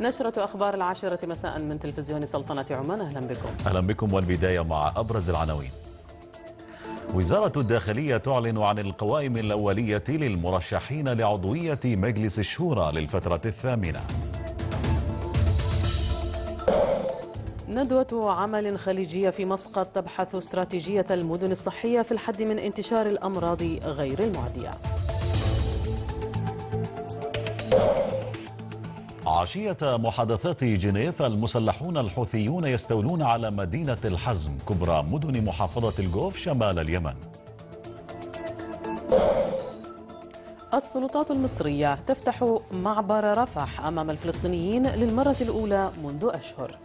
نشرة أخبار العاشرة مساء من تلفزيون سلطنة عمان أهلا بكم أهلا بكم والبداية مع أبرز العناوين وزارة الداخلية تعلن عن القوائم الأولية للمرشحين لعضوية مجلس الشورى للفترة الثامنة ندوة عمل خليجية في مسقط تبحث استراتيجية المدن الصحية في الحد من انتشار الأمراض غير المعدية عشية محادثات جنيف المسلحون الحوثيون يستولون على مدينة الحزم كبرى مدن محافظة الجوف شمال اليمن السلطات المصرية تفتح معبر رفح أمام الفلسطينيين للمرة الأولى منذ أشهر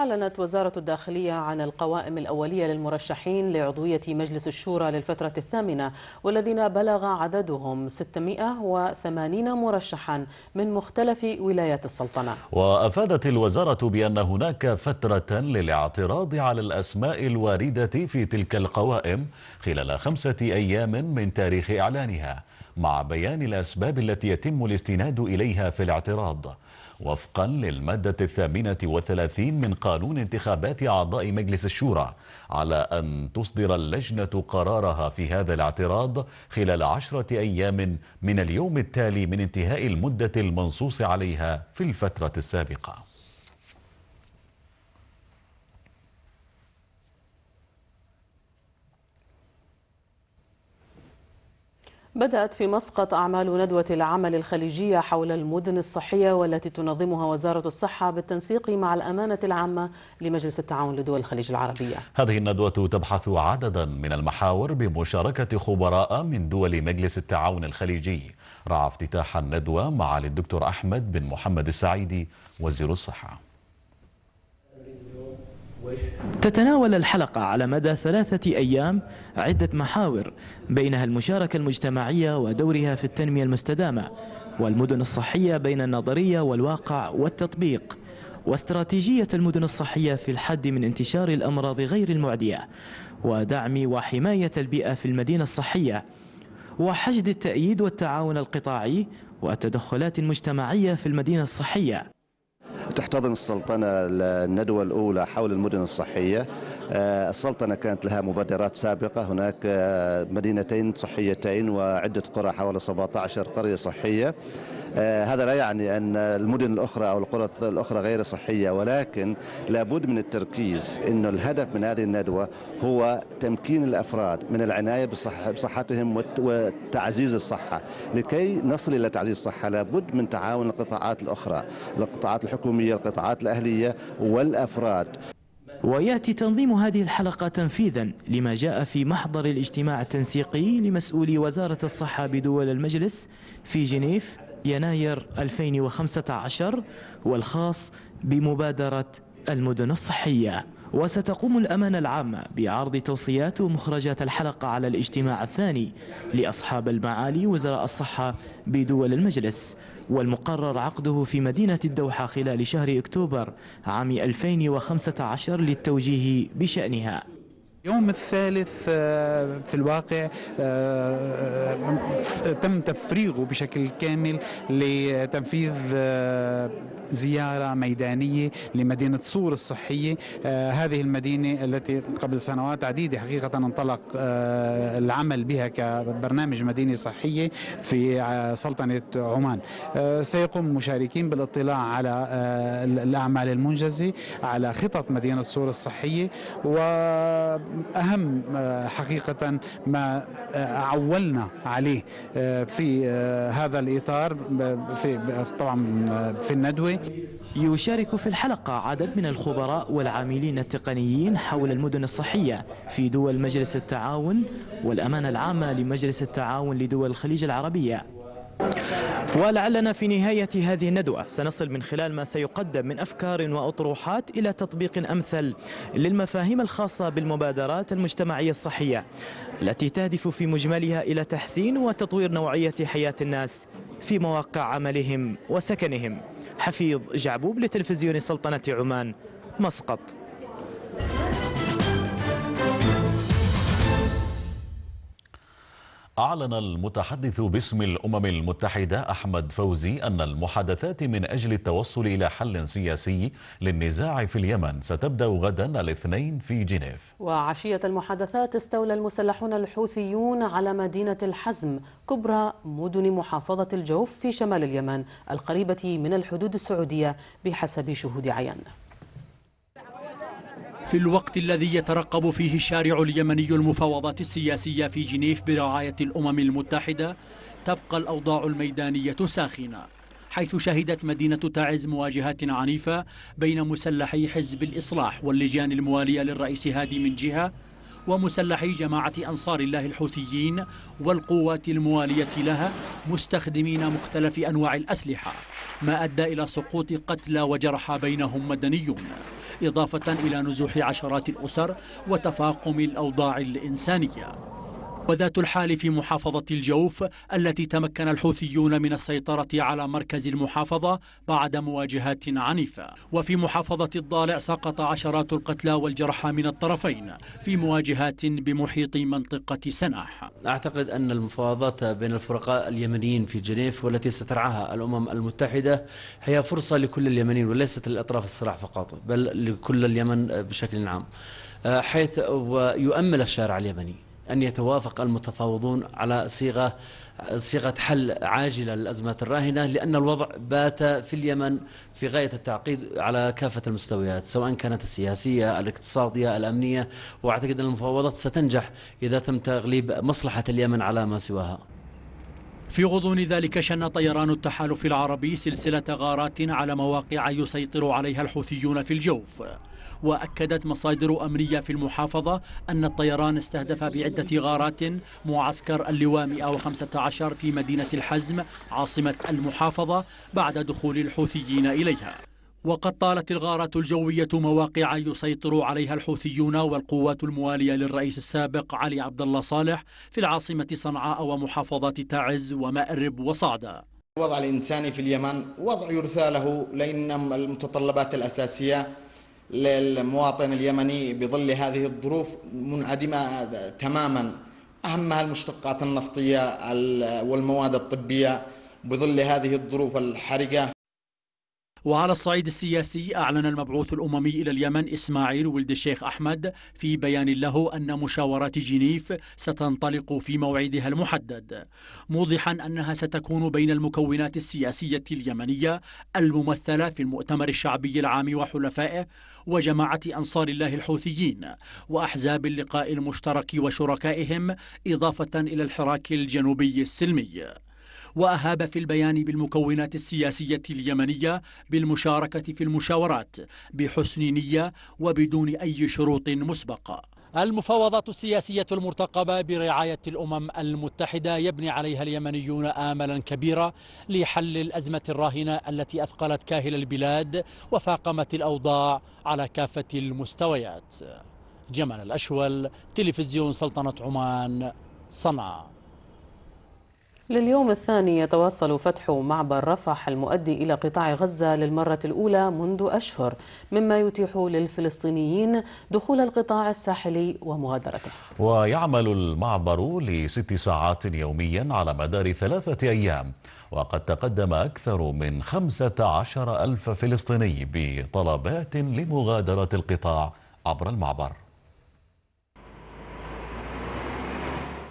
أعلنت وزارة الداخلية عن القوائم الأولية للمرشحين لعضوية مجلس الشورى للفترة الثامنة والذين بلغ عددهم 680 مرشحا من مختلف ولايات السلطنة وأفادت الوزارة بأن هناك فترة للاعتراض على الأسماء الواردة في تلك القوائم خلال خمسة أيام من تاريخ إعلانها مع بيان الأسباب التي يتم الاستناد إليها في الاعتراض وفقا للمادة الثامنة والثلاثين من قانون انتخابات أعضاء مجلس الشورى على أن تصدر اللجنة قرارها في هذا الاعتراض خلال عشرة أيام من اليوم التالي من انتهاء المدة المنصوص عليها في الفترة السابقة بدأت في مسقط أعمال ندوة العمل الخليجية حول المدن الصحية والتي تنظمها وزارة الصحة بالتنسيق مع الأمانة العامة لمجلس التعاون لدول الخليج العربية هذه الندوة تبحث عددا من المحاور بمشاركة خبراء من دول مجلس التعاون الخليجي رعى افتتاح الندوة معالي الدكتور أحمد بن محمد السعيدي وزير الصحة تتناول الحلقة على مدى ثلاثة أيام عدة محاور بينها المشاركة المجتمعية ودورها في التنمية المستدامة والمدن الصحية بين النظرية والواقع والتطبيق واستراتيجية المدن الصحية في الحد من انتشار الأمراض غير المعدية ودعم وحماية البيئة في المدينة الصحية وحشد التأييد والتعاون القطاعي والتدخلات المجتمعية في المدينة الصحية تحتضن السلطنة الندوة الأولى حول المدن الصحية آه، السلطنة كانت لها مبادرات سابقة هناك آه، مدينتين صحيتين وعدة قرى حوالي 17 قرية صحية آه، هذا لا يعني أن المدن الأخرى أو القرى الأخرى غير صحية ولكن لابد من التركيز أن الهدف من هذه الندوة هو تمكين الأفراد من العناية بصحتهم وتعزيز الصحة لكي نصل إلى تعزيز الصحة لابد من تعاون القطاعات الأخرى القطاعات الحكومية القطاعات الأهلية والأفراد وياتي تنظيم هذه الحلقه تنفيذا لما جاء في محضر الاجتماع التنسيقي لمسؤولي وزاره الصحه بدول المجلس في جنيف يناير 2015 والخاص بمبادرة المدن الصحية وستقوم الأمانة العامة بعرض توصيات ومخرجات الحلقة على الاجتماع الثاني لأصحاب المعالي وزراء الصحة بدول المجلس والمقرر عقده في مدينة الدوحة خلال شهر أكتوبر عام 2015 للتوجيه بشأنها اليوم الثالث آه، في الواقع آه، آه، تم تفريغه بشكل كامل لتنفيذ زيارة ميدانية لمدينة صور الصحية هذه المدينة التي قبل سنوات عديدة حقيقة انطلق العمل بها كبرنامج مدينة صحية في سلطنة عمان سيقوم المشاركين بالاطلاع على الأعمال المنجزة على خطط مدينة صور الصحية و أهم آه، حقيقة ما آه، عولنا عليه آه، في هذا الإطار في طبعا في الندوة يشارك في الحلقة عدد من الخبراء والعاملين التقنيين حول المدن الصحية في دول مجلس التعاون والأمانة العامة لمجلس التعاون لدول الخليج العربية ولعلنا في نهاية هذه الندوة سنصل من خلال ما سيقدم من أفكار وأطروحات إلى تطبيق أمثل للمفاهيم الخاصة بالمبادرات المجتمعية الصحية التي تهدف في مجملها إلى تحسين وتطوير نوعية حياة الناس في مواقع عملهم وسكنهم حفيظ جعبوب لتلفزيون سلطنة عمان مسقط أعلن المتحدث باسم الأمم المتحدة أحمد فوزي أن المحادثات من أجل التوصل إلى حل سياسي للنزاع في اليمن ستبدأ غدا الاثنين في جنيف وعشية المحادثات استولى المسلحون الحوثيون على مدينة الحزم كبرى مدن محافظة الجوف في شمال اليمن القريبة من الحدود السعودية بحسب شهود عيان في الوقت الذي يترقب فيه الشارع اليمني المفاوضات السياسية في جنيف برعاية الأمم المتحدة تبقى الأوضاع الميدانية ساخنة حيث شهدت مدينة تعز مواجهات عنيفة بين مسلحي حزب الإصلاح واللجان الموالية للرئيس هادي من جهة ومسلحي جماعة أنصار الله الحوثيين والقوات الموالية لها مستخدمين مختلف أنواع الأسلحة ما أدى إلى سقوط قتلى وجرحى بينهم مدنيون إضافة إلى نزوح عشرات الأسر وتفاقم الأوضاع الإنسانية وذات الحال في محافظة الجوف التي تمكن الحوثيون من السيطرة على مركز المحافظة بعد مواجهات عنيفة وفي محافظة الضالع سقط عشرات القتلى والجرحى من الطرفين في مواجهات بمحيط منطقة سناح أعتقد أن المفاوضات بين الفرقاء اليمنيين في جنيف والتي سترعاها الأمم المتحدة هي فرصة لكل اليمنيين وليست للأطراف الصراع فقط بل لكل اليمن بشكل عام أه، حيث ويؤمل الشارع اليمني أن يتوافق المتفاوضون على صيغة صيغة حل عاجلة للأزمات الراهنة لأن الوضع بات في اليمن في غاية التعقيد على كافة المستويات سواء كانت السياسية الاقتصادية الأمنية وأعتقد أن المفاوضات ستنجح إذا تم تغليب مصلحة اليمن على ما سواها في غضون ذلك شن طيران التحالف العربي سلسلة غارات على مواقع يسيطر عليها الحوثيون في الجوف وأكدت مصادر أمنية في المحافظة أن الطيران استهدف بعدة غارات معسكر اللواء 115 في مدينة الحزم عاصمة المحافظة بعد دخول الحوثيين إليها وقد طالت الغارات الجوية مواقع يسيطر عليها الحوثيون والقوات الموالية للرئيس السابق علي عبد الله صالح في العاصمة صنعاء ومحافظات تعز ومأرب وصعدة الوضع الإنساني في اليمن وضع يرثى له لأن المتطلبات الأساسية للمواطن اليمني بظل هذه الظروف منعدمة تماما أهمها المشتقات النفطية والمواد الطبية بظل هذه الظروف الحرجة وعلى الصعيد السياسي أعلن المبعوث الأممي إلى اليمن إسماعيل ولد الشيخ أحمد في بيان له أن مشاورات جنيف ستنطلق في موعدها المحدد موضحا أنها ستكون بين المكونات السياسية اليمنية الممثلة في المؤتمر الشعبي العام وحلفائه وجماعة أنصار الله الحوثيين وأحزاب اللقاء المشترك وشركائهم إضافة إلى الحراك الجنوبي السلمي وأهاب في البيان بالمكونات السياسية اليمنية بالمشاركة في المشاورات بحسن نية وبدون أي شروط مسبقة المفاوضات السياسية المرتقبة برعاية الأمم المتحدة يبني عليها اليمنيون آملا كبيرا لحل الأزمة الراهنة التي أثقلت كاهل البلاد وفاقمت الأوضاع على كافة المستويات جمال الأشول تلفزيون سلطنة عمان صنعاء لليوم الثاني يتواصل فتح معبر رفح المؤدي إلى قطاع غزة للمرة الأولى منذ أشهر مما يتيح للفلسطينيين دخول القطاع الساحلي ومغادرته ويعمل المعبر لست ساعات يوميا على مدار ثلاثة أيام وقد تقدم أكثر من 15 ألف فلسطيني بطلبات لمغادرة القطاع عبر المعبر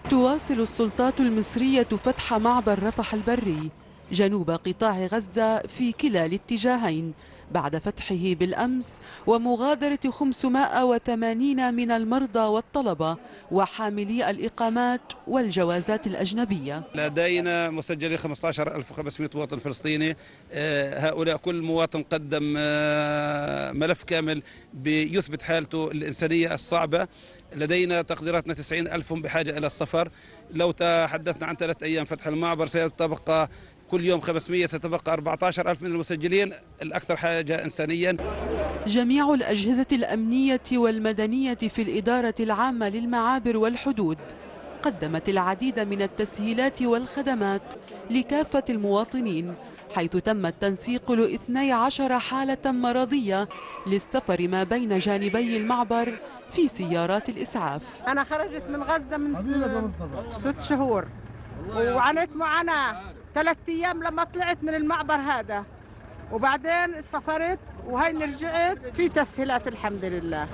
تواصل السلطات المصرية فتح معبر رفح البري جنوب قطاع غزة في كلا الاتجاهين بعد فتحه بالأمس ومغادرة 580 من المرضى والطلبة وحاملي الإقامات والجوازات الأجنبية لدينا مسجلين 15500 مواطن فلسطيني آه، هؤلاء كل مواطن قدم آه، ملف كامل بيثبت حالته الإنسانية الصعبة لدينا تقديراتنا 90 ألف هم بحاجة إلى السفر لو تحدثنا عن ثلاث أيام فتح المعبر سيتبقى كل يوم 500 ستبقى 14 ألف من المسجلين الأكثر حاجة إنسانيا جميع الأجهزة الأمنية والمدنية في الإدارة العامة للمعابر والحدود قدمت العديد من التسهيلات والخدمات لكافة المواطنين حيث تم التنسيق ل 12 حالة مرضية للسفر ما بين جانبي المعبر في سيارات الإسعاف أنا خرجت من غزة من ست شهور وعانيت معاناة ثلاث أيام لما طلعت من المعبر هذا وبعدين سافرت وهين رجعت في تسهيلات الحمد لله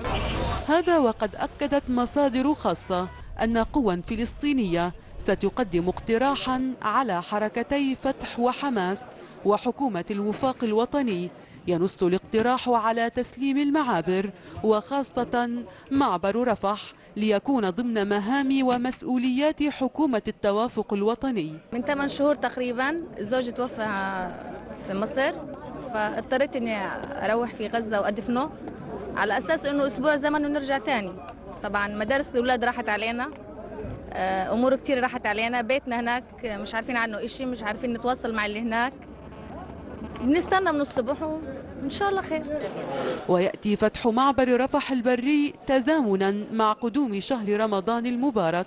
هذا وقد أكدت مصادر خاصة أن قوى فلسطينية ستقدم اقتراحا على حركتي فتح وحماس وحكومة الوفاق الوطني ينص الاقتراح على تسليم المعابر وخاصة معبر رفح ليكون ضمن مهام ومسؤوليات حكومة التوافق الوطني من 8 شهور تقريبا زوجي توفى في مصر فاضطريت اني اروح في غزة وادفنه على اساس انه اسبوع زمن ونرجع تاني طبعا مدارس الاولاد راحت علينا آه، امور كتير راحت علينا بيتنا هناك مش عارفين عنه شيء مش عارفين نتواصل مع اللي هناك بنستنى من الصبح وإن شاء الله خير ويأتي فتح معبر رفح البري تزامنا مع قدوم شهر رمضان المبارك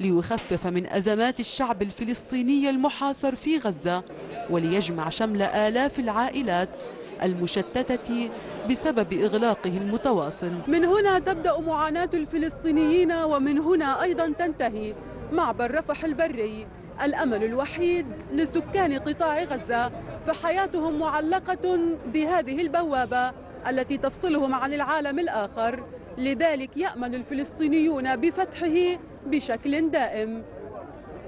ليخفف من أزمات الشعب الفلسطيني المحاصر في غزة وليجمع شمل آلاف العائلات المشتتة بسبب إغلاقه المتواصل من هنا تبدأ معاناة الفلسطينيين ومن هنا أيضا تنتهي معبر رفح البري الأمل الوحيد لسكان قطاع غزة فحياتهم معلقة بهذه البوابة التي تفصلهم عن العالم الآخر لذلك يأمل الفلسطينيون بفتحه بشكل دائم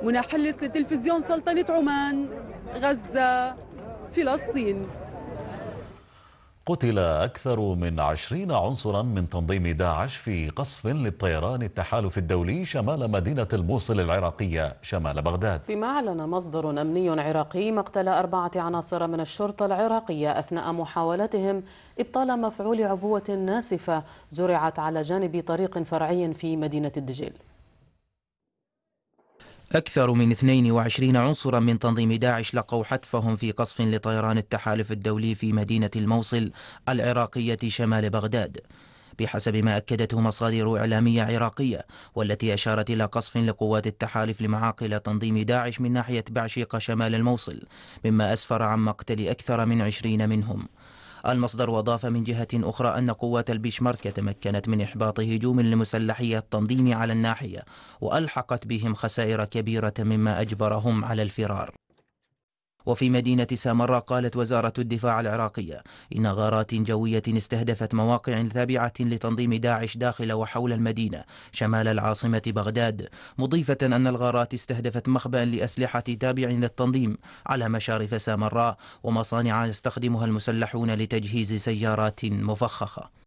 منى حلس لتلفزيون سلطنة عمان غزة فلسطين قتل أكثر من عشرين عنصرا من تنظيم داعش في قصف للطيران التحالف الدولي شمال مدينة الموصل العراقية شمال بغداد فيما أعلن مصدر أمني عراقي مقتل أربعة عناصر من الشرطة العراقية أثناء محاولتهم إبطال مفعول عبوة ناسفة زرعت على جانب طريق فرعي في مدينة الدجيل أكثر من 22 عنصرا من تنظيم داعش لقوا حتفهم في قصف لطيران التحالف الدولي في مدينة الموصل العراقية شمال بغداد بحسب ما أكدته مصادر إعلامية عراقية والتي أشارت إلى قصف لقوات التحالف لمعاقل تنظيم داعش من ناحية بعشيق شمال الموصل مما أسفر عن مقتل أكثر من عشرين منهم المصدر وضاف من جهة أخرى أن قوات البيشمارك تمكنت من إحباط هجوم لمسلحي التنظيم على الناحية وألحقت بهم خسائر كبيرة مما أجبرهم على الفرار وفي مدينة سامراء قالت وزارة الدفاع العراقية إن غارات جوية استهدفت مواقع تابعة لتنظيم داعش داخل وحول المدينة شمال العاصمة بغداد مضيفة أن الغارات استهدفت مخبأ لأسلحة تابع للتنظيم على مشارف سامراء ومصانع يستخدمها المسلحون لتجهيز سيارات مفخخة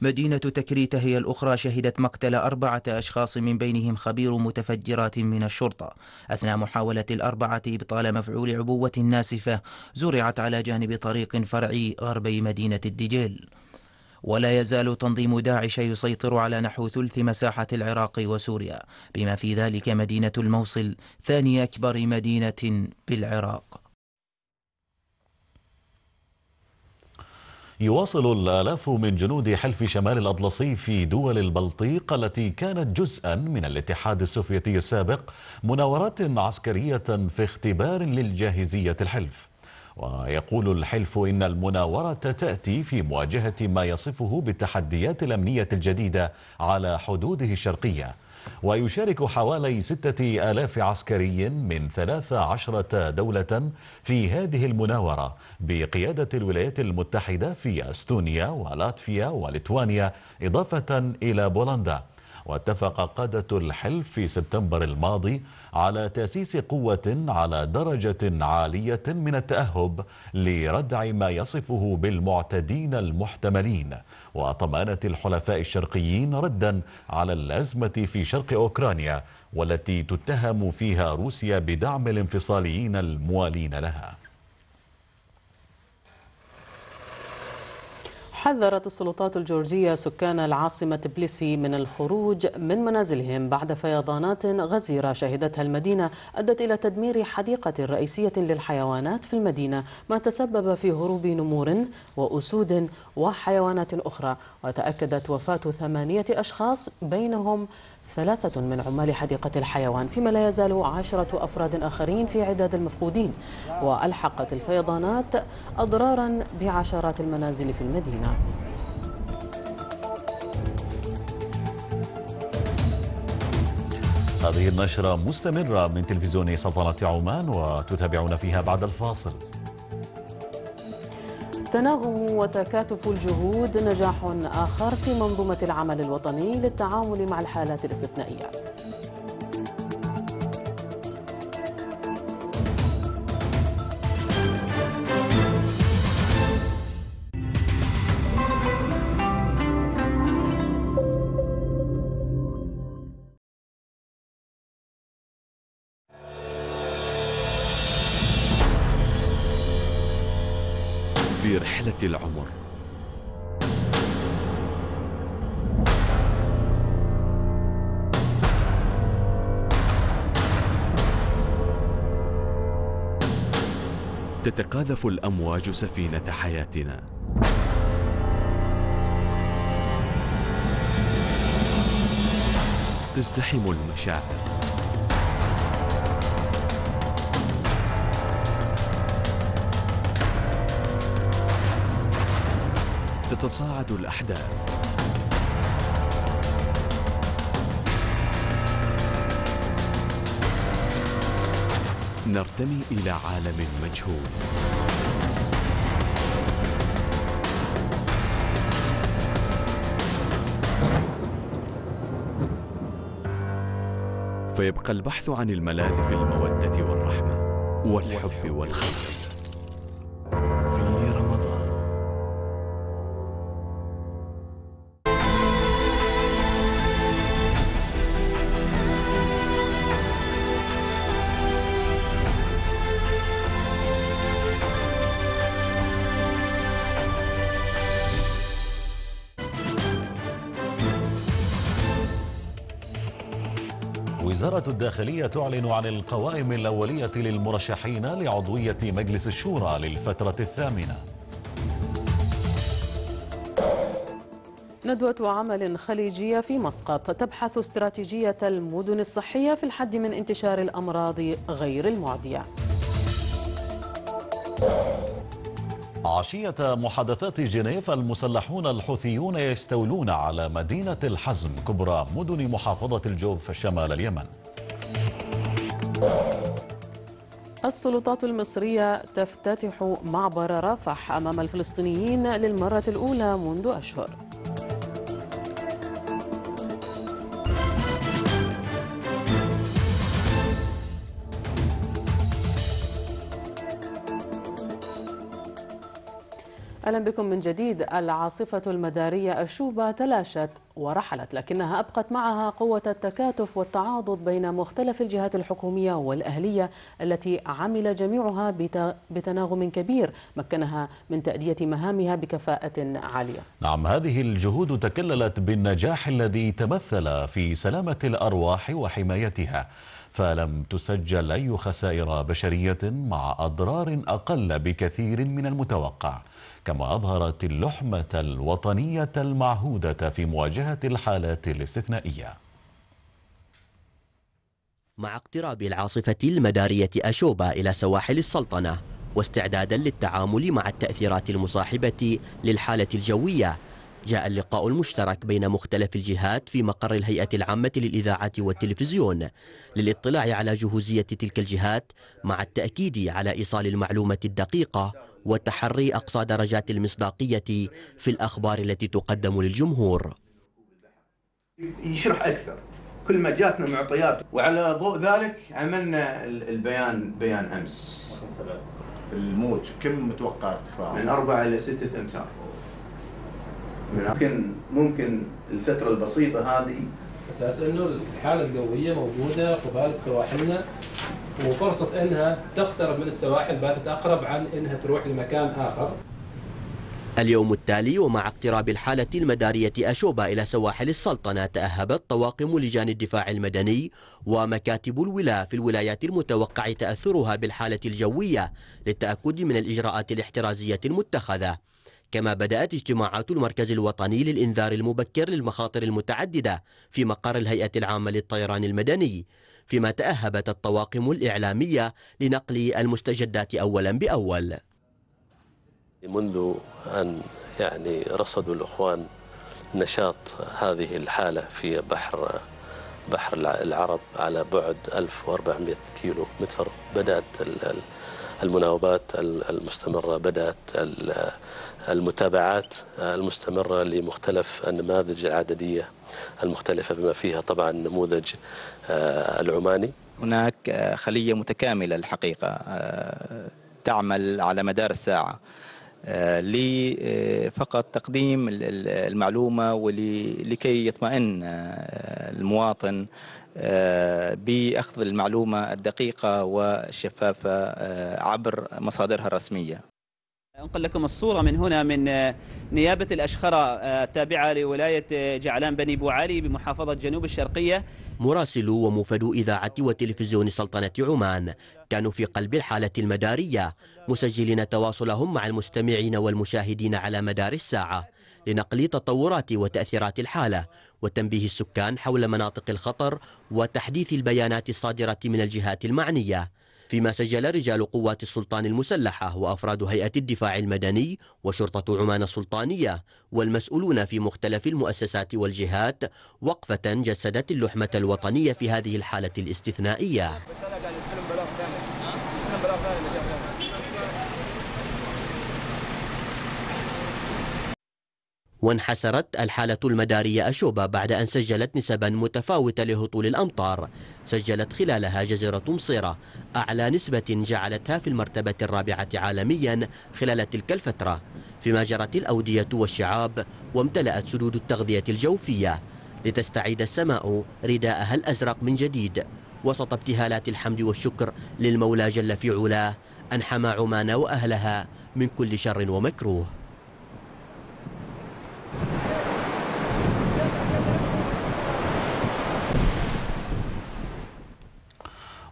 مدينة تكريت هي الأخرى شهدت مقتل أربعة أشخاص من بينهم خبير متفجرات من الشرطة أثناء محاولة الأربعة إبطال مفعول عبوة ناسفة زرعت على جانب طريق فرعي غربي مدينة الدجيل ولا يزال تنظيم داعش يسيطر على نحو ثلث مساحة العراق وسوريا بما في ذلك مدينة الموصل ثاني أكبر مدينة بالعراق يواصل الآلاف من جنود حلف شمال الأطلسي في دول البلطيق التي كانت جزءا من الاتحاد السوفيتي السابق مناورات عسكرية في اختبار للجاهزية الحلف ويقول الحلف إن المناورة تأتي في مواجهة ما يصفه بالتحديات الأمنية الجديدة على حدوده الشرقية ويشارك حوالي ستة آلاف عسكري من 13 دولة في هذه المناورة بقيادة الولايات المتحدة في أستونيا ولاتفيا وليتوانيا إضافة إلى بولندا واتفق قادة الحلف في سبتمبر الماضي على تأسيس قوة على درجة عالية من التأهب لردع ما يصفه بالمعتدين المحتملين وطمأنة الحلفاء الشرقيين ردا على الأزمة في شرق أوكرانيا والتي تتهم فيها روسيا بدعم الانفصاليين الموالين لها حذرت السلطات الجورجية سكان العاصمة تبليسي من الخروج من منازلهم بعد فيضانات غزيرة شهدتها المدينة أدت إلى تدمير حديقة رئيسية للحيوانات في المدينة ما تسبب في هروب نمور وأسود وحيوانات أخرى وتأكدت وفاة ثمانية أشخاص بينهم ثلاثة من عمال حديقة الحيوان فيما لا يزال عشرة أفراد آخرين في عداد المفقودين وألحقت الفيضانات أضرارا بعشرات المنازل في المدينة هذه النشرة مستمرة من تلفزيون سلطنة عمان وتتابعون فيها بعد الفاصل تناغم وتكاتف الجهود نجاح آخر في منظومة العمل الوطني للتعامل مع الحالات الاستثنائية رحلة العمر تتقاذف الأمواج سفينة حياتنا تزدحم المشاعر تتصاعد الأحداث نرتمي إلى عالم مجهول فيبقى البحث عن الملاذ في المودة والرحمة والحب والخير وزارة الداخلية تعلن عن القوائم الأولية للمرشحين لعضوية مجلس الشورى للفترة الثامنة ندوة عمل خليجية في مسقط تبحث استراتيجية المدن الصحية في الحد من انتشار الأمراض غير المعدية عشية محادثات جنيف المسلحون الحوثيون يستولون على مدينة الحزم كبرى مدن محافظة الجوف شمال اليمن السلطات المصرية تفتتح معبر رفح أمام الفلسطينيين للمرة الأولى منذ أشهر أهلا بكم من جديد العاصفة المدارية الشوبة تلاشت ورحلت لكنها أبقت معها قوة التكاتف والتعاضد بين مختلف الجهات الحكومية والأهلية التي عمل جميعها بتناغم كبير مكنها من تأدية مهامها بكفاءة عالية نعم هذه الجهود تكللت بالنجاح الذي تمثل في سلامة الأرواح وحمايتها فلم تسجل أي خسائر بشرية مع أضرار أقل بكثير من المتوقع كما أظهرت اللحمة الوطنية المعهودة في مواجهة الحالات الاستثنائية مع اقتراب العاصفة المدارية أشوبا إلى سواحل السلطنة واستعدادا للتعامل مع التأثيرات المصاحبة للحالة الجوية جاء اللقاء المشترك بين مختلف الجهات في مقر الهيئة العامة للإذاعة والتلفزيون للاطلاع على جهوزية تلك الجهات مع التأكيد على إيصال المعلومة الدقيقة وتحري أقصى درجات المصداقية في الأخبار التي تقدم للجمهور يشرح أكثر كل ما جاتنا معطيات وعلى ضوء ذلك عملنا البيان بيان أمس الموج كم متوقع ارتفاعه؟ من أربعة إلى ستة أمتار ممكن ممكن الفترة البسيطة هذه أساس أنه الحالة الجوية موجودة قبالة سواحلنا وفرصة انها تقترب من السواحل باتت اقرب عن انها تروح لمكان اخر اليوم التالي ومع اقتراب الحالة المدارية أشوبا إلى سواحل السلطنة تأهبت طواقم لجان الدفاع المدني ومكاتب الولاة في الولايات المتوقع تأثرها بالحالة الجوية للتأكد من الإجراءات الاحترازية المتخذة كما بدأت اجتماعات المركز الوطني للإنذار المبكر للمخاطر المتعددة في مقر الهيئة العامة للطيران المدني فيما تأهبت الطواقم الإعلامية لنقل المستجدات أولا بأول منذ أن يعني رصدوا الإخوان نشاط هذه الحالة في بحر بحر العرب على بعد 1400 كيلو متر بدأت المناوبات المستمرة بدأت المتابعات المستمرة لمختلف النماذج العددية المختلفة بما فيها طبعا النموذج آه، العماني هناك آه، خلية متكاملة الحقيقة آه، تعمل على مدار الساعة آه، لفقط آه، تقديم المعلومة ولكي يطمئن آه، المواطن بأخذ المعلومة الدقيقة والشفافة عبر مصادرها الرسمية أنقل لكم الصورة من هنا من نيابة الأشخرة التابعة لولاية جعلان بني بوعالي بمحافظة جنوب الشرقية مراسلو ومفدو إذاعة وتلفزيون سلطنة عمان كانوا في قلب الحالة المدارية مسجلين تواصلهم مع المستمعين والمشاهدين على مدار الساعة لنقل تطورات وتأثيرات الحالة وتنبيه السكان حول مناطق الخطر وتحديث البيانات الصادرة من الجهات المعنية فيما سجل رجال قوات السلطان المسلحة وأفراد هيئة الدفاع المدني وشرطة عمان السلطانية والمسؤولون في مختلف المؤسسات والجهات وقفة جسدت اللحمة الوطنية في هذه الحالة الاستثنائية وانحسرت الحالة المدارية أشوبا بعد أن سجلت نسبا متفاوتة لهطول الأمطار سجلت خلالها جزيرة مصيرة أعلى نسبة جعلتها في المرتبة الرابعة عالميا خلال تلك الفترة فيما جرت الأودية والشعاب وامتلأت سدود التغذية الجوفية لتستعيد السماء رداءها الأزرق من جديد وسط ابتهالات الحمد والشكر للمولى جل في علاه أن حمى عمان وأهلها من كل شر ومكروه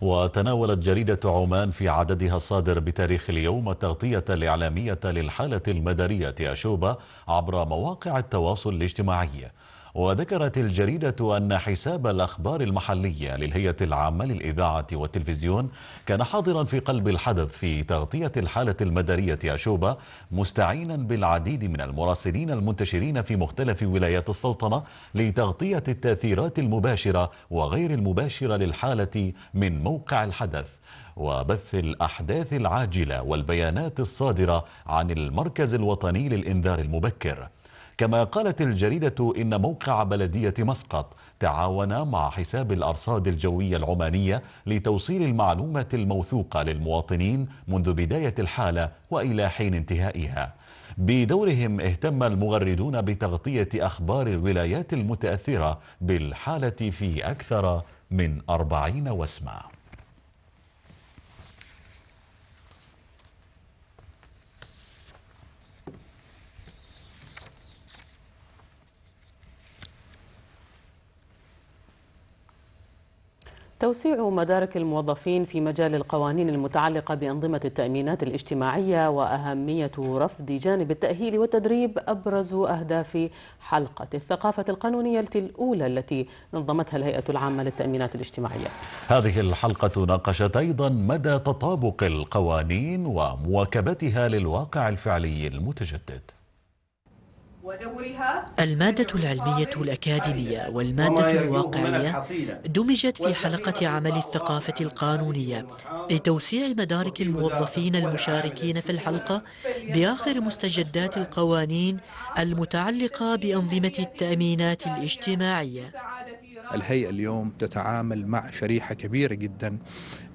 وتناولت جريدة عمان في عددها الصادر بتاريخ اليوم التغطية الإعلامية للحالة المدارية أشوبة عبر مواقع التواصل الاجتماعي وذكرت الجريدة أن حساب الأخبار المحلية للهيئة العامة للإذاعة والتلفزيون كان حاضرا في قلب الحدث في تغطية الحالة المدارية أشوبة مستعينا بالعديد من المراسلين المنتشرين في مختلف ولايات السلطنة لتغطية التأثيرات المباشرة وغير المباشرة للحالة من موقع الحدث وبث الأحداث العاجلة والبيانات الصادرة عن المركز الوطني للإنذار المبكر كما قالت الجريدة إن موقع بلدية مسقط تعاون مع حساب الأرصاد الجوية العمانية لتوصيل المعلومة الموثوقة للمواطنين منذ بداية الحالة وإلى حين انتهائها بدورهم اهتم المغردون بتغطية أخبار الولايات المتأثرة بالحالة في أكثر من أربعين وسمة توسيع مدارك الموظفين في مجال القوانين المتعلقة بأنظمة التأمينات الاجتماعية وأهمية رفض جانب التأهيل والتدريب أبرز أهداف حلقة الثقافة القانونية الأولى التي نظمتها الهيئة العامة للتأمينات الاجتماعية هذه الحلقة ناقشت أيضا مدى تطابق القوانين ومواكبتها للواقع الفعلي المتجدد المادة العلمية الأكاديمية والمادة الواقعية دمجت في حلقة عمل الثقافة القانونية لتوسيع مدارك الموظفين المشاركين في الحلقة بآخر مستجدات القوانين المتعلقة بأنظمة التأمينات الاجتماعية الهيئة اليوم تتعامل مع شريحة كبيرة جدا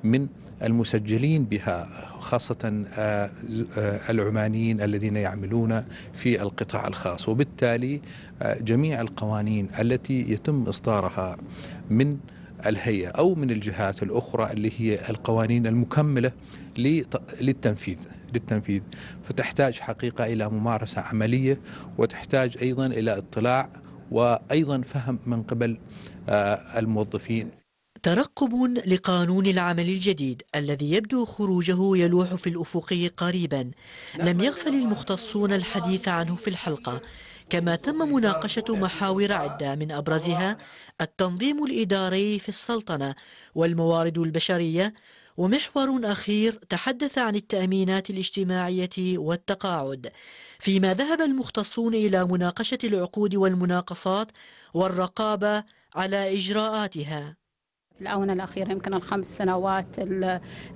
من المسجلين بها خاصة آه، آه، العمانيين الذين يعملون في القطاع الخاص وبالتالي آه، جميع القوانين التي يتم إصدارها من الهيئة أو من الجهات الأخرى اللي هي القوانين المكملة للتنفيذ للتنفيذ فتحتاج حقيقة إلى ممارسة عملية وتحتاج أيضا إلى اطلاع وأيضا فهم من قبل الموظفين ترقب لقانون العمل الجديد الذي يبدو خروجه يلوح في الأفق قريبا لم يغفل المختصون الحديث عنه في الحلقة كما تم مناقشة محاور عدة من أبرزها التنظيم الإداري في السلطنة والموارد البشرية ومحور أخير تحدث عن التأمينات الاجتماعية والتقاعد فيما ذهب المختصون إلى مناقشة العقود والمناقصات والرقابة على إجراءاتها الآونة الأخيرة يمكن الخمس سنوات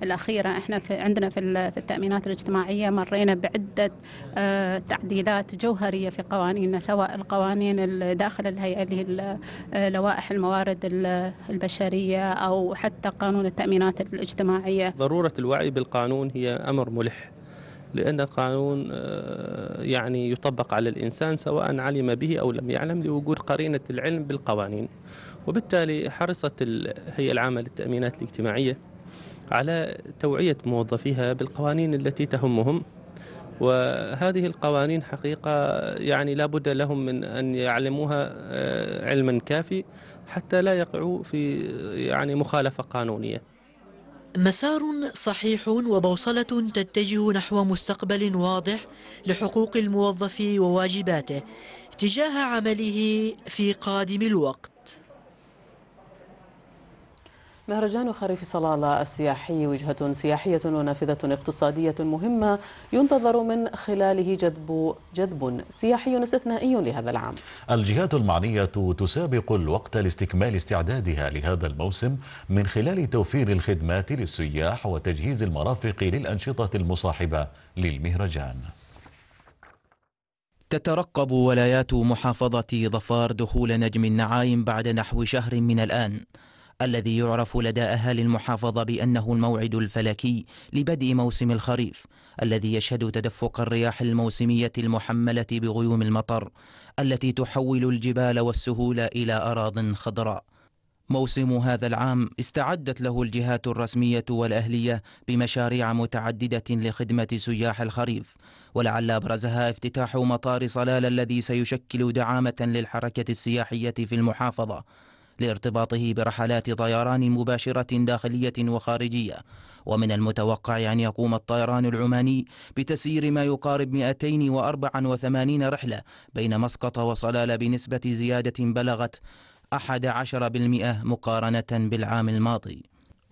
الأخيرة احنا في عندنا في, التأمينات الاجتماعية مرينا بعدة آه، تعديلات جوهرية في قوانيننا سواء القوانين داخل الهيئة اللي هي آه، لوائح الموارد البشرية أو حتى قانون التأمينات الاجتماعية ضرورة الوعي بالقانون هي أمر ملح لأن القانون آه، يعني يطبق على الإنسان سواء علم به أو لم يعلم لوجود قرينة العلم بالقوانين وبالتالي حرصت الهيئة العامة للتأمينات الاجتماعية على توعية موظفيها بالقوانين التي تهمهم وهذه القوانين حقيقة يعني لابد لهم من أن يعلموها آه، علما كافي حتى لا يقعوا في يعني مخالفة قانونية مسار صحيح وبوصلة تتجه نحو مستقبل واضح لحقوق الموظف وواجباته تجاه عمله في قادم الوقت مهرجان خريف صلالة السياحي وجهة سياحية ونافذة اقتصادية مهمة ينتظر من خلاله جذب جذب سياحي استثنائي لهذا العام. الجهات المعنية تسابق الوقت لاستكمال استعدادها لهذا الموسم من خلال توفير الخدمات للسياح وتجهيز المرافق للأنشطة المصاحبة للمهرجان. تترقب ولايات محافظة ظفار دخول نجم النعايم بعد نحو شهر من الآن. الذي يعرف لدى أهالي المحافظة بأنه الموعد الفلكي لبدء موسم الخريف الذي يشهد تدفق الرياح الموسمية المحملة بغيوم المطر التي تحول الجبال والسهول إلى أراض خضراء موسم هذا العام استعدت له الجهات الرسمية والأهلية بمشاريع متعددة لخدمة سياح الخريف ولعل أبرزها افتتاح مطار صلال الذي سيشكل دعامة للحركة السياحية في المحافظة لارتباطه برحلات طيران مباشرة داخلية وخارجية ومن المتوقع أن يقوم الطيران العماني بتسيير ما يقارب 284 رحلة بين مسقط وصلالة بنسبة زيادة بلغت 11% مقارنة بالعام الماضي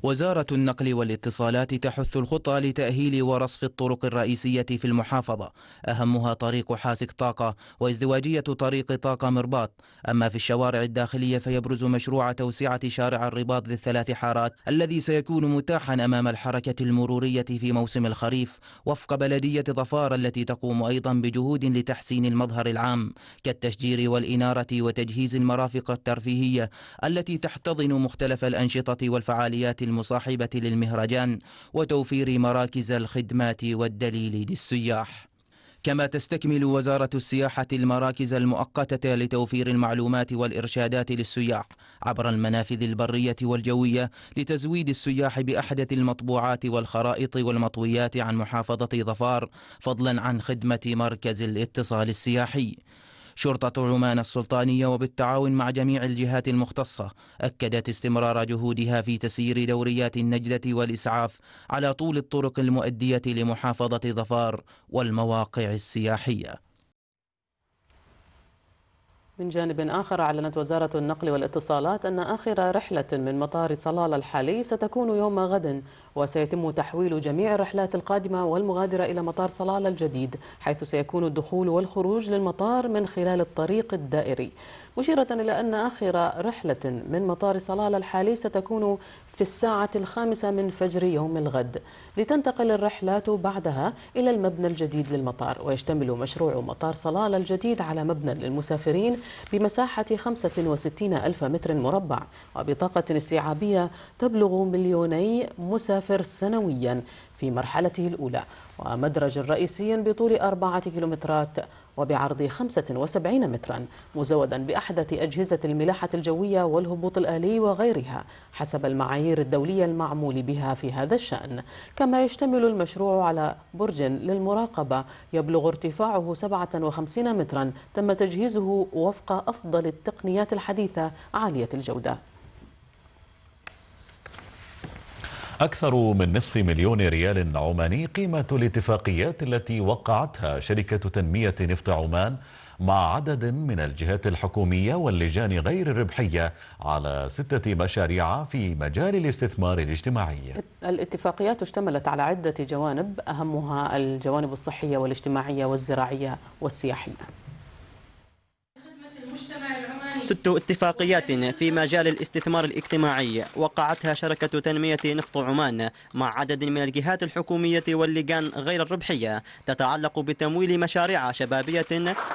وزارة النقل والاتصالات تحث الخطى لتأهيل ورصف الطرق الرئيسية في المحافظة أهمها طريق حاسك طاقة وازدواجية طريق طاقة مرباط أما في الشوارع الداخلية فيبرز مشروع توسعة شارع الرباط للثلاث حارات الذي سيكون متاحا أمام الحركة المرورية في موسم الخريف وفق بلدية ظفار التي تقوم أيضا بجهود لتحسين المظهر العام كالتشجير والإنارة وتجهيز المرافق الترفيهية التي تحتضن مختلف الأنشطة والفعاليات المصاحبة للمهرجان وتوفير مراكز الخدمات والدليل للسياح كما تستكمل وزارة السياحة المراكز المؤقتة لتوفير المعلومات والإرشادات للسياح عبر المنافذ البرية والجوية لتزويد السياح بأحدث المطبوعات والخرائط والمطويات عن محافظة ظفار فضلا عن خدمة مركز الاتصال السياحي شرطة عمان السلطانية وبالتعاون مع جميع الجهات المختصة أكدت استمرار جهودها في تسيير دوريات النجدة والإسعاف على طول الطرق المؤدية لمحافظة ظفار والمواقع السياحية من جانب آخر أعلنت وزارة النقل والاتصالات أن آخر رحلة من مطار صلالة الحالي ستكون يوم غد وسيتم تحويل جميع الرحلات القادمة والمغادرة إلى مطار صلالة الجديد حيث سيكون الدخول والخروج للمطار من خلال الطريق الدائري مشيرة إلى أن آخر رحلة من مطار صلالة الحالي ستكون في الساعة الخامسة من فجر يوم الغد لتنتقل الرحلات بعدها إلى المبنى الجديد للمطار ويشتمل مشروع مطار صلالة الجديد على مبنى للمسافرين بمساحة 65 ألف متر مربع وبطاقة استيعابية تبلغ مليوني مسافر سنويا في مرحلته الأولى ومدرج رئيسي بطول أربعة كيلومترات وبعرض 75 مترا مزودا بأحدث أجهزة الملاحة الجوية والهبوط الآلي وغيرها حسب المعايير الدولية المعمول بها في هذا الشأن كما يشتمل المشروع على برج للمراقبة يبلغ ارتفاعه 57 مترا تم تجهيزه وفق أفضل التقنيات الحديثة عالية الجودة أكثر من نصف مليون ريال عماني قيمة الاتفاقيات التي وقعتها شركة تنمية نفط عمان مع عدد من الجهات الحكومية واللجان غير الربحية على ستة مشاريع في مجال الاستثمار الاجتماعي الاتفاقيات اشتملت على عدة جوانب أهمها الجوانب الصحية والاجتماعية والزراعية والسياحية ست اتفاقيات في مجال الاستثمار الاجتماعي وقعتها شركة تنمية نفط عمان مع عدد من الجهات الحكومية واللجان غير الربحية تتعلق بتمويل مشاريع شبابية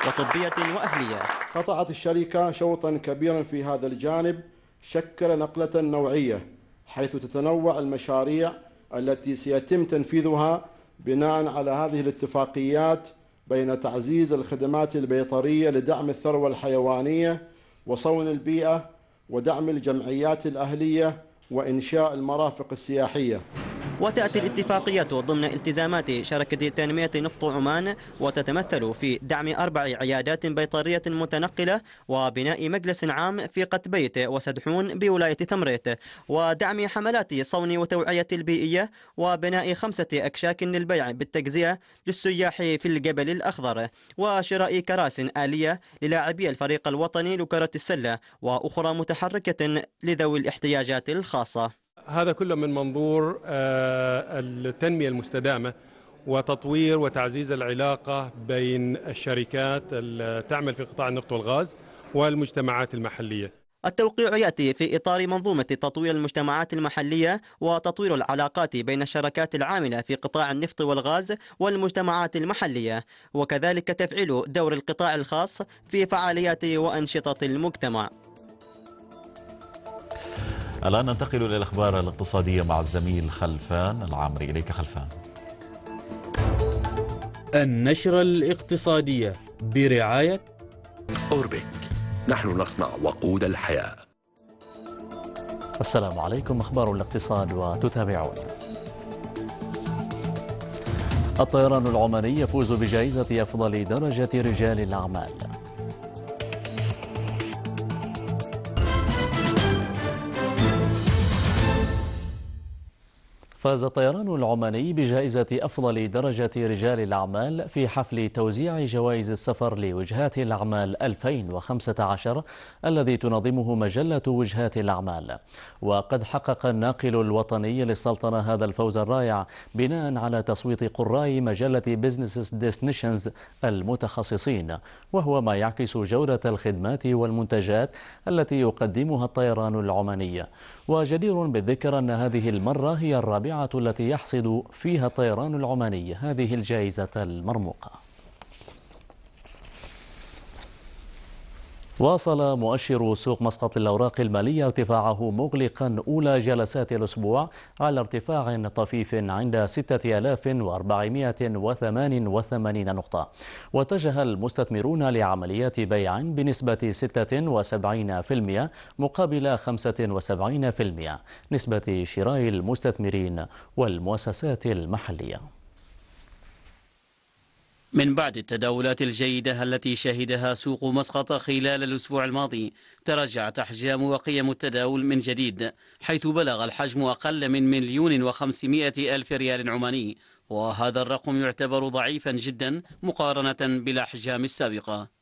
وطبية وأهلية قطعت الشركة شوطا كبيرا في هذا الجانب شكل نقلة نوعية حيث تتنوع المشاريع التي سيتم تنفيذها بناء على هذه الاتفاقيات بين تعزيز الخدمات البيطرية لدعم الثروة الحيوانية وصون البيئة ودعم الجمعيات الأهلية وإنشاء المرافق السياحية وتأتي الاتفاقية ضمن التزامات شركة تنمية نفط عمان وتتمثل في دعم أربع عيادات بيطرية متنقلة وبناء مجلس عام في قتبيت وسدحون بولاية تمريت ودعم حملات صون وتوعية البيئية وبناء خمسة أكشاك للبيع بالتجزئة للسياح في الجبل الأخضر وشراء كراس آلية للاعبي الفريق الوطني لكرة السلة وأخرى متحركة لذوي الاحتياجات الخاصة هذا كله من منظور آه، التنمية المستدامة وتطوير وتعزيز العلاقة بين الشركات تعمل في قطاع النفط والغاز والمجتمعات المحلية التوقيع يأتي في إطار منظومة تطوير المجتمعات المحلية وتطوير العلاقات بين الشركات العاملة في قطاع النفط والغاز والمجتمعات المحلية وكذلك تفعيل دور القطاع الخاص في فعاليات وأنشطة المجتمع الآن ننتقل إلى الأخبار الاقتصادية مع الزميل خلفان العامري إليك خلفان النشرة الاقتصادية برعاية أوربيك نحن نصنع وقود الحياة السلام عليكم أخبار الاقتصاد وتتابعون الطيران العماني يفوز بجائزة أفضل درجة رجال الأعمال فاز الطيران العماني بجائزة أفضل درجة رجال الأعمال في حفل توزيع جوائز السفر لوجهات الأعمال 2015 الذي تنظمه مجلة وجهات الأعمال وقد حقق الناقل الوطني للسلطنة هذا الفوز الرائع بناء على تصويت قراء مجلة بزنس ديستنيشنز المتخصصين وهو ما يعكس جودة الخدمات والمنتجات التي يقدمها الطيران العماني وجدير بالذكر أن هذه المرة هي الرابعة التي يحصد فيها الطيران العماني هذه الجائزة المرموقة واصل مؤشر سوق مسقط الأوراق المالية ارتفاعه مغلقا أولى جلسات الأسبوع على ارتفاع طفيف عند 6488 نقطة واتجه المستثمرون لعمليات بيع بنسبة 76% مقابل 75% نسبة شراء المستثمرين والمؤسسات المحلية من بعد التداولات الجيدة التي شهدها سوق مسقط خلال الأسبوع الماضي تراجعت أحجام وقيم التداول من جديد حيث بلغ الحجم أقل من مليون وخمسمائة ألف ريال عماني وهذا الرقم يعتبر ضعيفا جدا مقارنة بالأحجام السابقة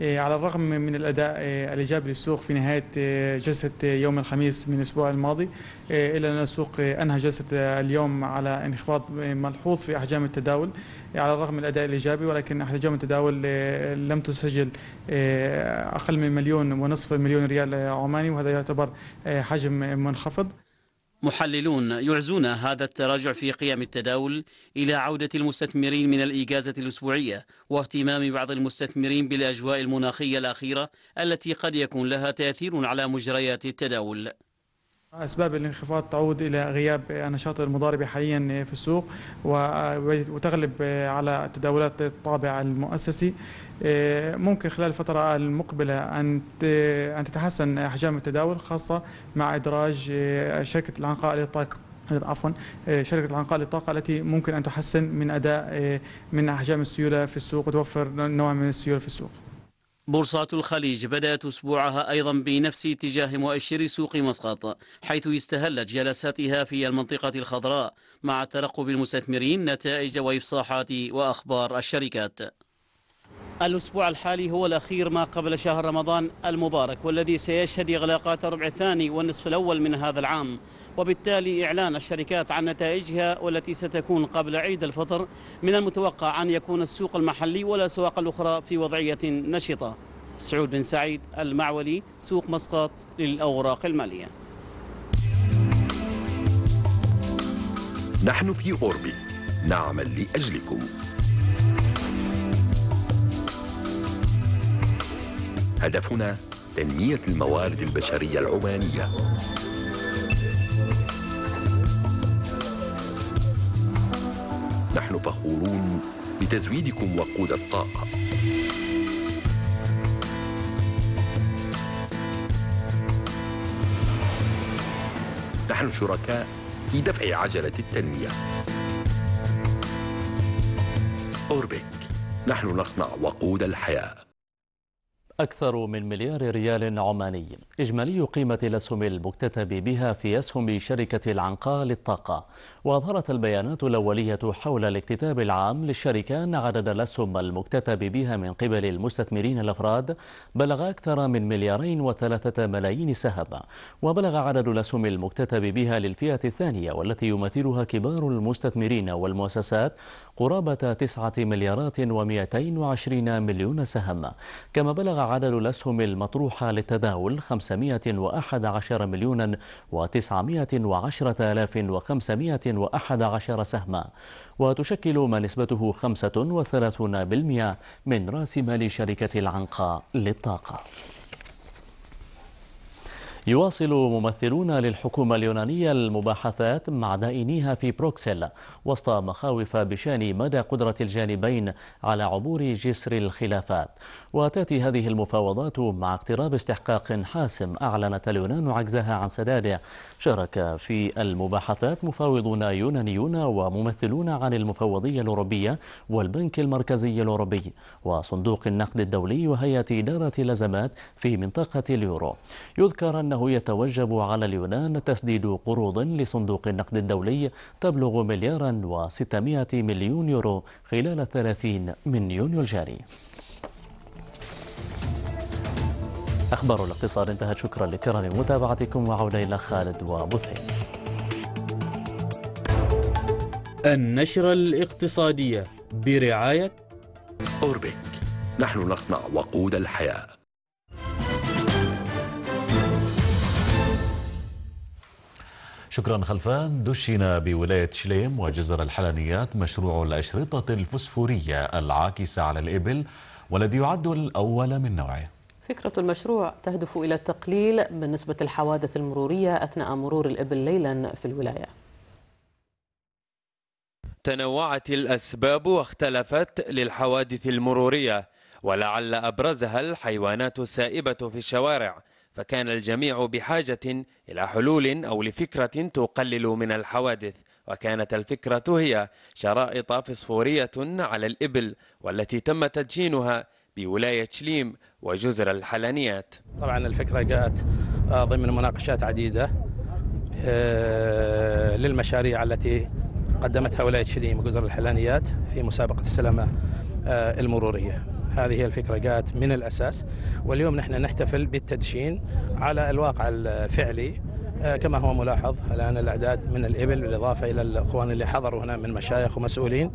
إيه، على الرغم من الأداء إيه، الإيجابي للسوق في نهاية إيه، جلسة يوم الخميس من الأسبوع الماضي إلا أن السوق أنهى جلسة اليوم على انخفاض ملحوظ في أحجام التداول على الرغم من الأداء الإيجابي ولكن أحجام التداول لم تسجل أقل من مليون ونصف مليون ريال عماني وهذا يعتبر حجم منخفض محللون يعزون هذا التراجع في قيم التداول إلى عودة المستثمرين من الإجازة الأسبوعية واهتمام بعض المستثمرين بالأجواء المناخية الأخيرة التي قد يكون لها تأثير على مجريات التداول أسباب الانخفاض تعود إلى غياب النشاط المضاربة حاليا في السوق وتغلب على تداولات الطابع المؤسسي آه، ممكن خلال الفترة المقبلة أن أن تتحسن أحجام التداول خاصة مع إدراج آه، شركة العنقاء للطاقة عفوا آه، شركه العنقاء للطاقه التي ممكن ان تحسن من اداء من احجام السيوله في السوق وتوفر نوع من السيوله في السوق. بورصات الخليج بدأت أسبوعها أيضا بنفس اتجاه مؤشر سوق مسقط حيث استهلت جلساتها في المنطقة الخضراء مع ترقب المستثمرين نتائج وإفصاحات وأخبار الشركات الأسبوع الحالي هو الأخير ما قبل شهر رمضان المبارك والذي سيشهد إغلاقات الربع الثاني والنصف الأول من هذا العام وبالتالي إعلان الشركات عن نتائجها والتي ستكون قبل عيد الفطر من المتوقع أن يكون السوق المحلي والأسواق الأخرى في وضعية نشطة سعود بن سعيد المعولي سوق مسقط للأوراق المالية نحن في أوربي نعمل لأجلكم هدفنا تنمية الموارد البشرية العمانية نحن فخورون بتزويدكم وقود الطاقة نحن شركاء في دفع عجلة التنمية أوربيك نحن نصنع وقود الحياه أكثر من مليار ريال عماني إجمالي قيمة الأسهم المكتتب بها في أسهم شركة العنقاء للطاقة وأظهرت البيانات الأولية حول الاكتتاب العام للشركة أن عدد الأسهم المكتتب بها من قبل المستثمرين الأفراد بلغ أكثر من مليارين وثلاثة ملايين سهم وبلغ عدد الأسهم المكتتب بها للفئة الثانية والتي يمثلها كبار المستثمرين والمؤسسات قرابة 9 مليارات و220 مليون سهم كما بلغ عدد الأسهم المطروحة للتداول 511 مليونا و910 آلاف و511 سهما وتشكل ما نسبته 35% من رأس مال شركة العنقاء للطاقة يواصل ممثلون للحكومة اليونانية المباحثات مع دائنيها في بروكسل وسط مخاوف بشان مدى قدرة الجانبين على عبور جسر الخلافات وتأتي هذه المفاوضات مع اقتراب استحقاق حاسم أعلنت اليونان عجزها عن سداده شارك في المباحثات مفاوضون يونانيون وممثلون عن المفوضية الأوروبية والبنك المركزي الأوروبي وصندوق النقد الدولي وهيئة إدارة الأزمات في منطقة اليورو يذكر أنه يتوجب على اليونان تسديد قروض لصندوق النقد الدولي تبلغ مليارا و600 مليون يورو خلال 30 من يونيو الجاري أخبار الاقتصاد انتهت شكرا لكرم متابعتكم وعودة إلى خالد وبثي النشرة الاقتصادية برعاية أوربيك نحن نصنع وقود الحياة شكرا خلفان دشنا بولاية شليم وجزر الحلانيات مشروع الأشرطة الفسفورية العاكسة على الإبل والذي يعد الأول من نوعه فكرة المشروع تهدف إلى التقليل من نسبة الحوادث المرورية أثناء مرور الإبل ليلا في الولاية تنوعت الأسباب واختلفت للحوادث المرورية ولعل أبرزها الحيوانات السائبة في الشوارع فكان الجميع بحاجة إلى حلول أو لفكرة تقلل من الحوادث وكانت الفكرة هي شرائط فسفورية على الإبل والتي تم تدشينها بولاية شليم وجزر الحلانيات طبعا الفكرة جاءت آه، ضمن مناقشات عديدة آه، للمشاريع التي قدمتها ولاية شليم وجزر الحلانيات في مسابقة السلامة آه، المرورية هذه هي الفكرة جاءت من الأساس واليوم نحن نحتفل بالتدشين على الواقع الفعلي كما هو ملاحظ الآن الأعداد من الإبل بالإضافة إلى الأخوان اللي حضروا هنا من مشايخ ومسؤولين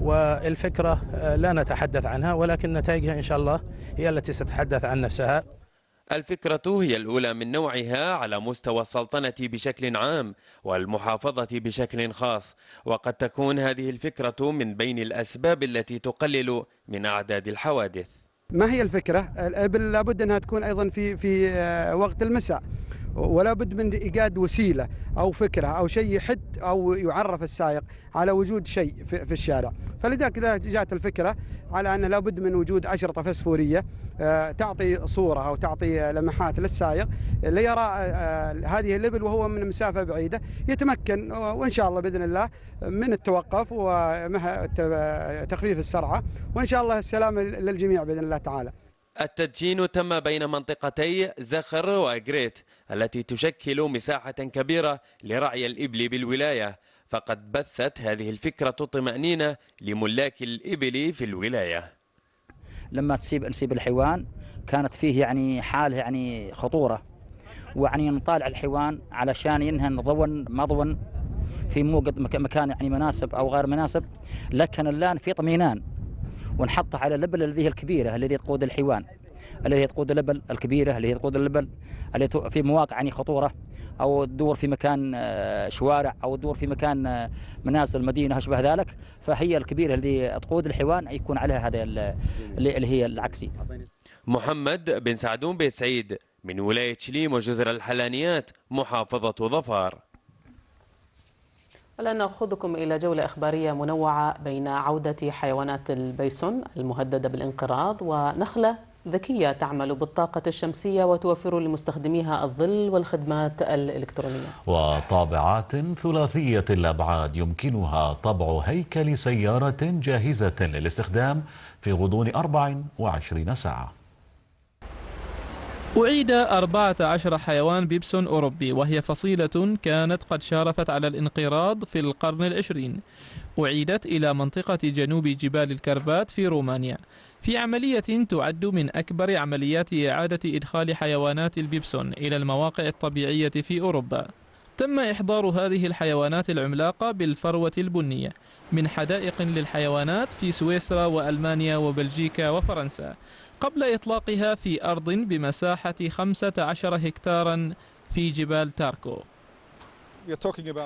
والفكرة آه، لا نتحدث عنها ولكن نتائجها إن شاء الله هي التي ستتحدث عن نفسها الفكرة هي الأولى من نوعها على مستوى السلطنة بشكل عام والمحافظة بشكل خاص وقد تكون هذه الفكرة من بين الأسباب التي تقلل من أعداد الحوادث ما هي الفكرة؟ لابد أنها تكون أيضا في, في آه، وقت المساء ولا بد من ايجاد وسيله او فكره او شيء يحد او يعرف السائق على وجود شيء في, الشارع فلذلك جاءت الفكره على ان لا بد من وجود اشرطه فسفوريه آه، تعطي صوره او تعطي لمحات للسائق ليرى آه، آه، هذه الابل وهو من مسافه بعيده يتمكن وان شاء الله باذن الله من التوقف وتخفيف السرعه وان شاء الله السلامه للجميع باذن الله تعالى التدشين تم بين منطقتي زخر وأجريت التي تشكل مساحة كبيرة لرعي الإبل بالولاية فقد بثت هذه الفكرة طمأنينة لملاك الإبل في الولاية لما تسيب نسيب الحيوان كانت فيه يعني حاله يعني خطورة ويعني نطالع الحيوان علشان ينهن ضون مضون في موقد مكان يعني مناسب أو غير مناسب لكن الآن في طمينان ونحطها على اللبل الذي هي الكبيره الذي تقود الحيوان الذي هي تقود اللبل الكبيره اللي هي تقود اللبل اللي في مواقع يعني خطوره او تدور في مكان آه، شوارع او تدور في مكان آه، منازل مدينه اشبه ذلك فهي الكبيره اللي تقود الحيوان يكون عليها هذا اللي هي العكسي محمد بن سعدون بيت سعيد من ولايه شليم وجزر الحلانيات محافظه ظفار الآن نأخذكم إلى جولة إخبارية منوعة بين عودة حيوانات البيسون المهددة بالانقراض ونخلة ذكية تعمل بالطاقة الشمسية وتوفر لمستخدميها الظل والخدمات الإلكترونية وطابعات ثلاثية الأبعاد يمكنها طبع هيكل سيارة جاهزة للاستخدام في غضون 24 ساعة أعيد 14 حيوان بيبسون أوروبي وهي فصيلة كانت قد شارفت على الانقراض في القرن العشرين أعيدت إلى منطقة جنوب جبال الكربات في رومانيا في عملية تعد من أكبر عمليات إعادة إدخال حيوانات البيبسون إلى المواقع الطبيعية في أوروبا تم إحضار هذه الحيوانات العملاقة بالفروة البنية من حدائق للحيوانات في سويسرا وألمانيا وبلجيكا وفرنسا قبل إطلاقها في أرض بمساحة 15 هكتارا في جبال تاركو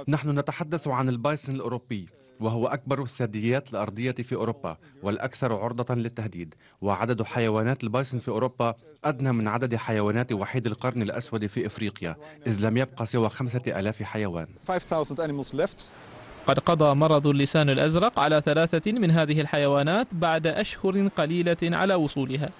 نحن نتحدث عن البايسن الأوروبي وهو أكبر الثدييات الأرضية في أوروبا والأكثر عرضة للتهديد وعدد حيوانات البايسن في أوروبا أدنى من عدد حيوانات وحيد القرن الأسود في إفريقيا إذ لم يبقى سوى خمسة ألاف حيوان قد قضى مرض اللسان الأزرق على ثلاثة من هذه الحيوانات بعد أشهر قليلة على وصولها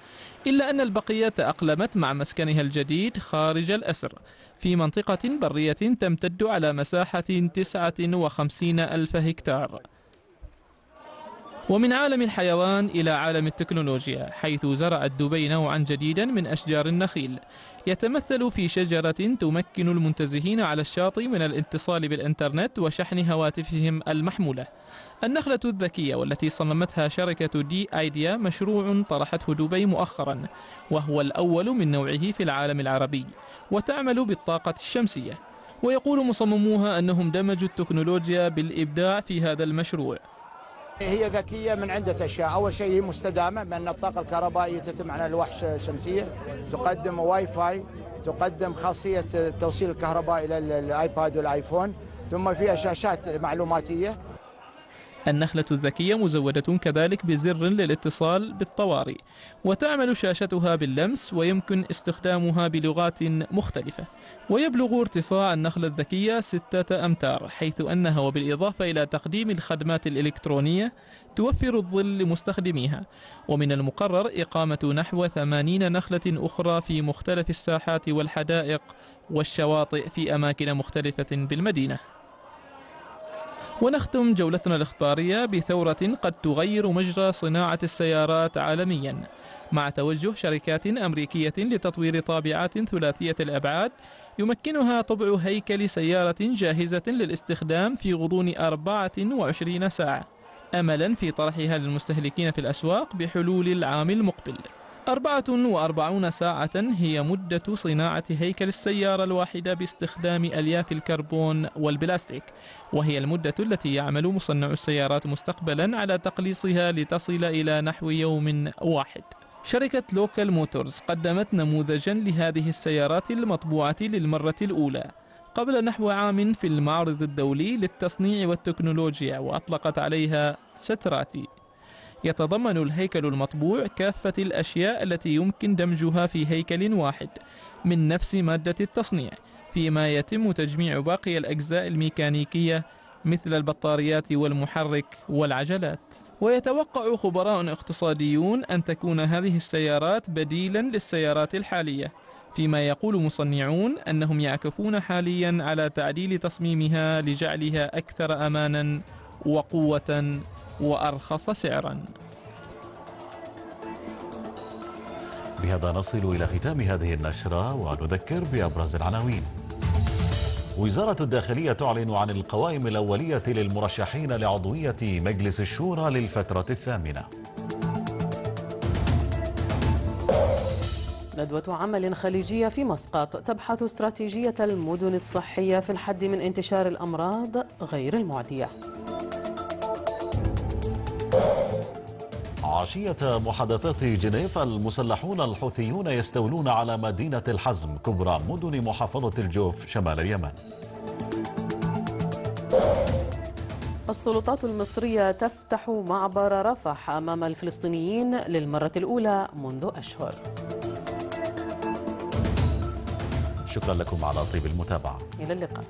إلا أن البقية تأقلمت مع مسكنها الجديد خارج الأسر في منطقة برية تمتد على مساحة 59 ألف هكتار ومن عالم الحيوان إلى عالم التكنولوجيا حيث زرعت دبي نوعا جديدا من أشجار النخيل يتمثل في شجرة تمكن المنتزهين على الشاطئ من الاتصال بالإنترنت وشحن هواتفهم المحمولة النخلة الذكية والتي صممتها شركة دي آيديا مشروع طرحته دبي مؤخرا وهو الأول من نوعه في العالم العربي وتعمل بالطاقة الشمسية ويقول مصمموها أنهم دمجوا التكنولوجيا بالإبداع في هذا المشروع هي ذكية من عدة أشياء أول شيء هي مستدامة بأن الطاقة الكهربائية تتم على الوحش الشمسية تقدم واي فاي تقدم خاصية توصيل الكهرباء إلى الآيباد والآيفون ثم فيها شاشات معلوماتية النخلة الذكية مزودة كذلك بزر للاتصال بالطوارئ وتعمل شاشتها باللمس ويمكن استخدامها بلغات مختلفة ويبلغ ارتفاع النخلة الذكية ستة أمتار حيث أنها وبالإضافة إلى تقديم الخدمات الإلكترونية توفر الظل لمستخدميها ومن المقرر إقامة نحو 80 نخلة أخرى في مختلف الساحات والحدائق والشواطئ في أماكن مختلفة بالمدينة ونختم جولتنا الاخبارية بثورة قد تغير مجرى صناعة السيارات عالميا مع توجه شركات أمريكية لتطوير طابعات ثلاثية الأبعاد يمكنها طبع هيكل سيارة جاهزة للاستخدام في غضون 24 ساعة أملا في طرحها للمستهلكين في الأسواق بحلول العام المقبل أربعة وأربعون ساعة هي مدة صناعة هيكل السيارة الواحدة باستخدام ألياف الكربون والبلاستيك وهي المدة التي يعمل مصنع السيارات مستقبلا على تقليصها لتصل إلى نحو يوم واحد شركة لوكال موتورز قدمت نموذجا لهذه السيارات المطبوعة للمرة الأولى قبل نحو عام في المعرض الدولي للتصنيع والتكنولوجيا وأطلقت عليها ستراتي يتضمن الهيكل المطبوع كافة الأشياء التي يمكن دمجها في هيكل واحد من نفس مادة التصنيع فيما يتم تجميع باقي الأجزاء الميكانيكية مثل البطاريات والمحرك والعجلات ويتوقع خبراء اقتصاديون أن تكون هذه السيارات بديلا للسيارات الحالية فيما يقول مصنعون أنهم يعكفون حاليا على تعديل تصميمها لجعلها أكثر أمانا وقوة وأرخص سعرا بهذا نصل إلى ختام هذه النشرة ونذكر بأبرز العناوين وزارة الداخلية تعلن عن القوائم الأولية للمرشحين لعضوية مجلس الشورى للفترة الثامنة ندوة عمل خليجية في مسقط تبحث استراتيجية المدن الصحية في الحد من انتشار الأمراض غير المعدية عشية محادثات جنيف المسلحون الحوثيون يستولون على مدينة الحزم كبرى مدن محافظة الجوف شمال اليمن السلطات المصرية تفتح معبر رفح أمام الفلسطينيين للمرة الأولى منذ أشهر شكرا لكم على طيب المتابعة إلى اللقاء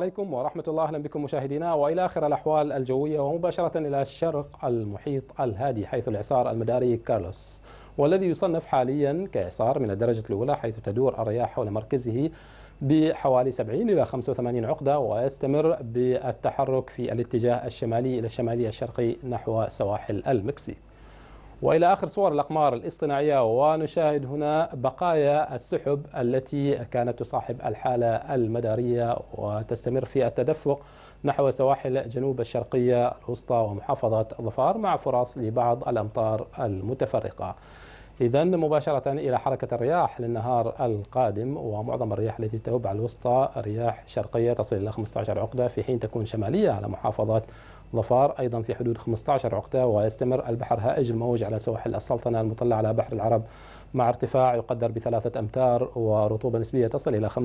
عليكم ورحمة الله أهلا بكم مشاهدينا وإلى آخر الأحوال الجوية ومباشرة إلى الشرق المحيط الهادي حيث الإعصار المداري كارلوس والذي يصنف حاليا كإعصار من الدرجة الأولى حيث تدور الرياح حول مركزه بحوالي 70 إلى 85 عقدة ويستمر بالتحرك في الاتجاه الشمالي إلى الشمالي الشرقي نحو سواحل المكسيك وإلى آخر صور الأقمار الاصطناعية ونشاهد هنا بقايا السحب التي كانت تصاحب الحالة المدارية وتستمر في التدفق نحو سواحل جنوب الشرقية الوسطى ومحافظة ظفار مع فرص لبعض الأمطار المتفرقة إذا مباشرة إلى حركة الرياح للنهار القادم ومعظم الرياح التي تهب على الوسطى رياح شرقية تصل إلى 15 عقدة في حين تكون شمالية على محافظة ظفار أيضا في حدود 15 عقدة ويستمر البحر هائج الموج على سواحل السلطنة المطلة على بحر العرب مع ارتفاع يقدر بثلاثة أمتار ورطوبة نسبية تصل إلى 95%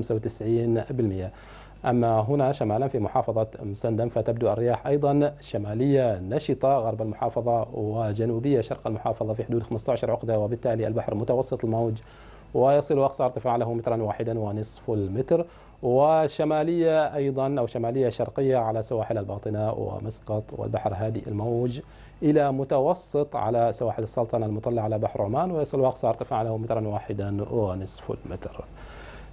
أما هنا شمالا في محافظة مسندم فتبدو الرياح أيضا شمالية نشطة غرب المحافظة وجنوبية شرق المحافظة في حدود 15 عقدة وبالتالي البحر متوسط الموج ويصل أقصى ارتفاع له مترا واحدا ونصف المتر وشمالية أيضا أو شمالية شرقية على سواحل الباطنة ومسقط والبحر هادي الموج إلى متوسط على سواحل السلطنة المطلة على بحر عمان ويصل أقصى ارتفاع له مترا واحدا ونصف المتر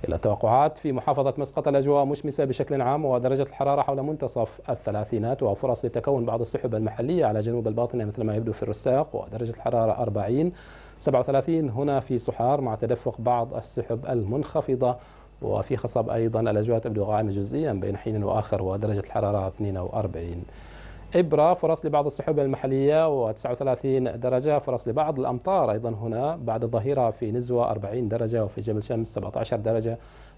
إلى التوقعات في محافظة مسقط الأجواء مشمسة بشكل عام ودرجة الحرارة حول منتصف الثلاثينات وفرص لتكون بعض السحب المحلية على جنوب الباطنة مثل ما يبدو في الرستاق ودرجة الحرارة 40 37 هنا في صحار مع تدفق بعض السحب المنخفضة وفي خصب أيضا الأجواء تبدو غائمة جزئيا بين حين وآخر ودرجة الحرارة 42 إبرة فرص لبعض السحب المحلية و39 درجة فرص لبعض الأمطار أيضا هنا بعد الظهيرة في نزوة 40 درجة وفي جبل شمس 17 درجة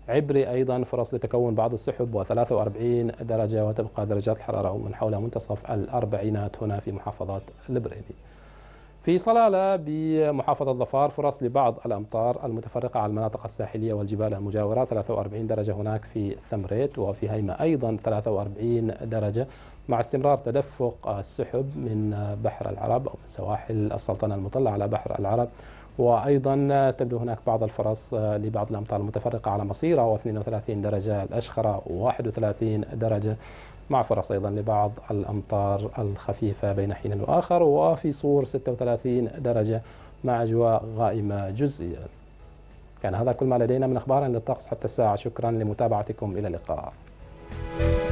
عبري أيضا فرص لتكون بعض السحب و43 درجة وتبقى درجات الحرارة من حول منتصف الأربعينات هنا في محافظة البريني في صلالة بمحافظة ظفار فرص لبعض الأمطار المتفرقة على المناطق الساحلية والجبال المجاورة 43 درجة هناك في ثمريت وفي هيمة أيضا 43 درجة مع استمرار تدفق السحب من بحر العرب أو من سواحل السلطنة المطلة على بحر العرب وأيضا تبدو هناك بعض الفرص لبعض الأمطار المتفرقة على مصيرة و32 درجة الأشخرة و31 درجة مع فرص أيضا لبعض الأمطار الخفيفة بين حين وآخر وفي صور 36 درجة مع أجواء غائمة جزئيا كان هذا كل ما لدينا من أخبار للطقس حتى الساعة شكرا لمتابعتكم إلى اللقاء